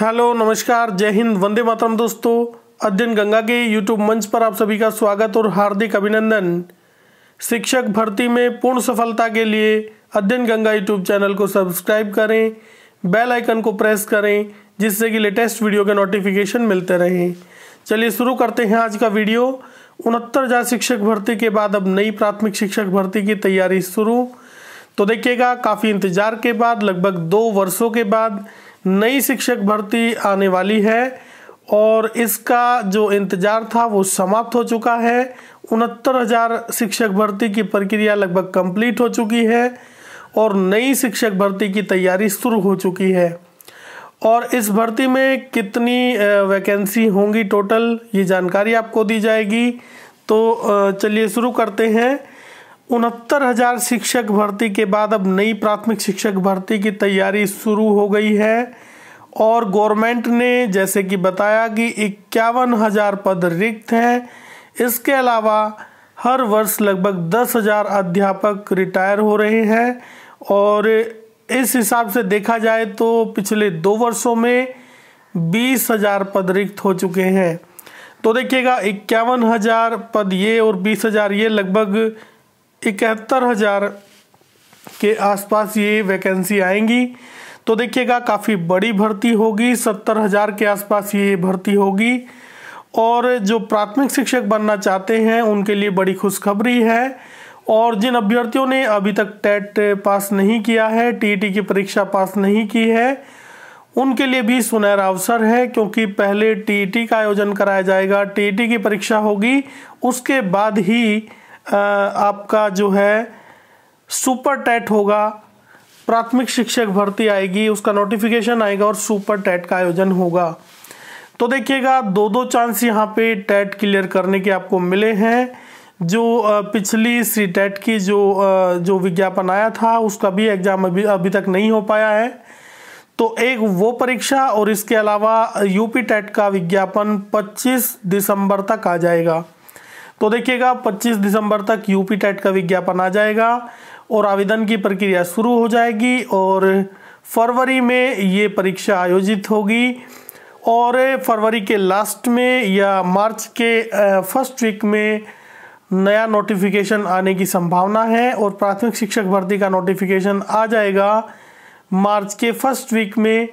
hello नमस्कार जय हिंद वंदे मातरम दोस्तों अध्ययन गंगा के यूट्यूब मंच पर आप सभी का स्वागत और हार्दिक अभिनंदन शिक्षक भर्ती में पूर्ण सफलता के लिए अध्ययन गंगा यूट्यूब चैनल को सब्सक्राइब करें बेल आइकन को प्रेस करें जिससे कि लेटेस्ट वीडियो के नोटिफिकेशन मिलते रहें चलिए शुरू करते हैं आज का वीडियो उनहत्तर हजार शिक्षक भर्ती के बाद अब नई प्राथमिक शिक्षक भर्ती की तैयारी शुरू तो देखिएगा काफ़ी इंतजार के बाद लगभग दो वर्षों के बाद नई शिक्षक भर्ती आने वाली है और इसका जो इंतज़ार था वो समाप्त हो चुका है उनहत्तर हज़ार शिक्षक भर्ती की प्रक्रिया लगभग कंप्लीट हो चुकी है और नई शिक्षक भर्ती की तैयारी शुरू हो चुकी है और इस भर्ती में कितनी वैकेंसी होंगी टोटल ये जानकारी आपको दी जाएगी तो चलिए शुरू करते हैं उनहत्तर हजार शिक्षक भर्ती के बाद अब नई प्राथमिक शिक्षक भर्ती की तैयारी शुरू हो गई है और गवर्नमेंट ने जैसे कि बताया कि इक्यावन हजार पद रिक्त हैं इसके अलावा हर वर्ष लगभग दस हजार अध्यापक रिटायर हो रहे हैं और इस हिसाब से देखा जाए तो पिछले दो वर्षों में बीस हजार पद रिक्त हो चुके हैं तो देखिएगा इक्यावन हजार पद ये और बीस हजार ये लगभग इकहत्तर हज़ार के आसपास ये वैकेंसी आएंगी तो देखिएगा काफ़ी बड़ी भर्ती होगी सत्तर हज़ार के आसपास ये भर्ती होगी और जो प्राथमिक शिक्षक बनना चाहते हैं उनके लिए बड़ी खुशखबरी है और जिन अभ्यर्थियों ने अभी तक टेट पास नहीं किया है टी की परीक्षा पास नहीं की है उनके लिए भी सुनहरा अवसर है क्योंकि पहले टी का आयोजन कराया जाएगा टी की परीक्षा होगी उसके बाद ही आपका जो है सुपर टेट होगा प्राथमिक शिक्षक भर्ती आएगी उसका नोटिफिकेशन आएगा और सुपर टेट का आयोजन होगा तो देखिएगा दो दो चांस यहाँ पे टेट क्लियर करने के आपको मिले हैं जो पिछली सी टेट की जो जो विज्ञापन आया था उसका भी एग्ज़ाम अभी अभी तक नहीं हो पाया है तो एक वो परीक्षा और इसके अलावा यूपी टेट का विज्ञापन 25 दिसंबर तक आ जाएगा तो देखिएगा 25 दिसंबर तक यूपी टेट का विज्ञापन आ जाएगा और आवेदन की प्रक्रिया शुरू हो जाएगी और फरवरी में ये परीक्षा आयोजित होगी और फरवरी के लास्ट में या मार्च के फर्स्ट वीक में नया नोटिफिकेशन आने की संभावना है और प्राथमिक शिक्षक भर्ती का नोटिफिकेशन आ जाएगा मार्च के फर्स्ट वीक में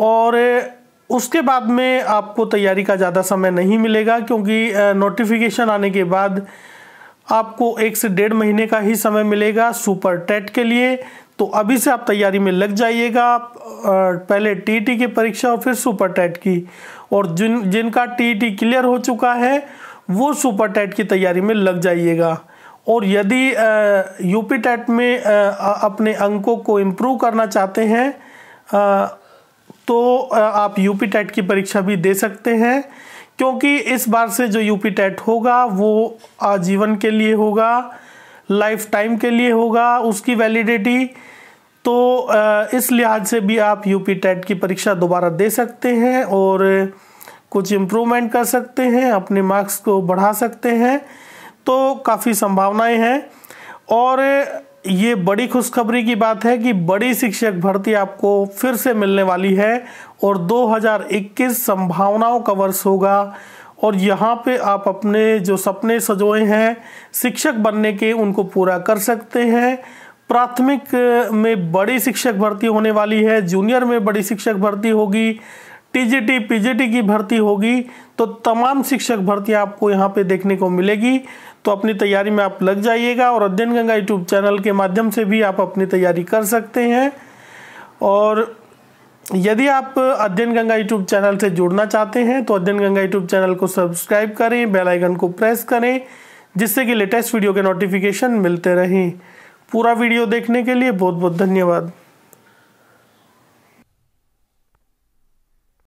और उसके बाद में आपको तैयारी का ज़्यादा समय नहीं मिलेगा क्योंकि नोटिफिकेशन आने के बाद आपको एक से डेढ़ महीने का ही समय मिलेगा सुपर टेट के लिए तो अभी से आप तैयारी में लग जाइएगा पहले टीटी e की परीक्षा और फिर सुपर टेट की और जिन जिनका टीटी e क्लियर हो चुका है वो सुपर टेट की तैयारी में लग जाइएगा और यदि यूपी टेट में आ, अपने अंकों को इम्प्रूव करना चाहते हैं तो आप यूपी टेट की परीक्षा भी दे सकते हैं क्योंकि इस बार से जो यूपी टेट होगा वो आजीवन के लिए होगा लाइफ टाइम के लिए होगा उसकी वैलिडिटी तो इस लिहाज से भी आप यूपी टेट की परीक्षा दोबारा दे सकते हैं और कुछ इम्प्रूवमेंट कर सकते हैं अपने मार्क्स को बढ़ा सकते हैं तो काफ़ी संभावनाएं हैं और ये बड़ी खुशखबरी की बात है कि बड़ी शिक्षक भर्ती आपको फिर से मिलने वाली है और 2021 संभावनाओं का वर्ष होगा और यहाँ पे आप अपने जो सपने सजोए हैं शिक्षक बनने के उनको पूरा कर सकते हैं प्राथमिक में बड़ी शिक्षक भर्ती होने वाली है जूनियर में बड़ी शिक्षक भर्ती होगी टीजीटी पीजीटी की भर्ती होगी तो तमाम शिक्षक भर्ती आपको यहाँ पे देखने को मिलेगी तो अपनी तैयारी में आप लग जाइएगा और अध्ययन गंगा यूट्यूब चैनल के माध्यम से भी आप अपनी तैयारी कर सकते हैं और यदि आप अध्ययन गंगा यूट्यूब चैनल से जुड़ना चाहते हैं तो अध्ययन गंगा यूट्यूब चैनल को सब्सक्राइब करें बेल आइकन को प्रेस करें जिससे कि लेटेस्ट वीडियो के नोटिफिकेशन मिलते रहें पूरा वीडियो देखने के लिए बहुत बहुत धन्यवाद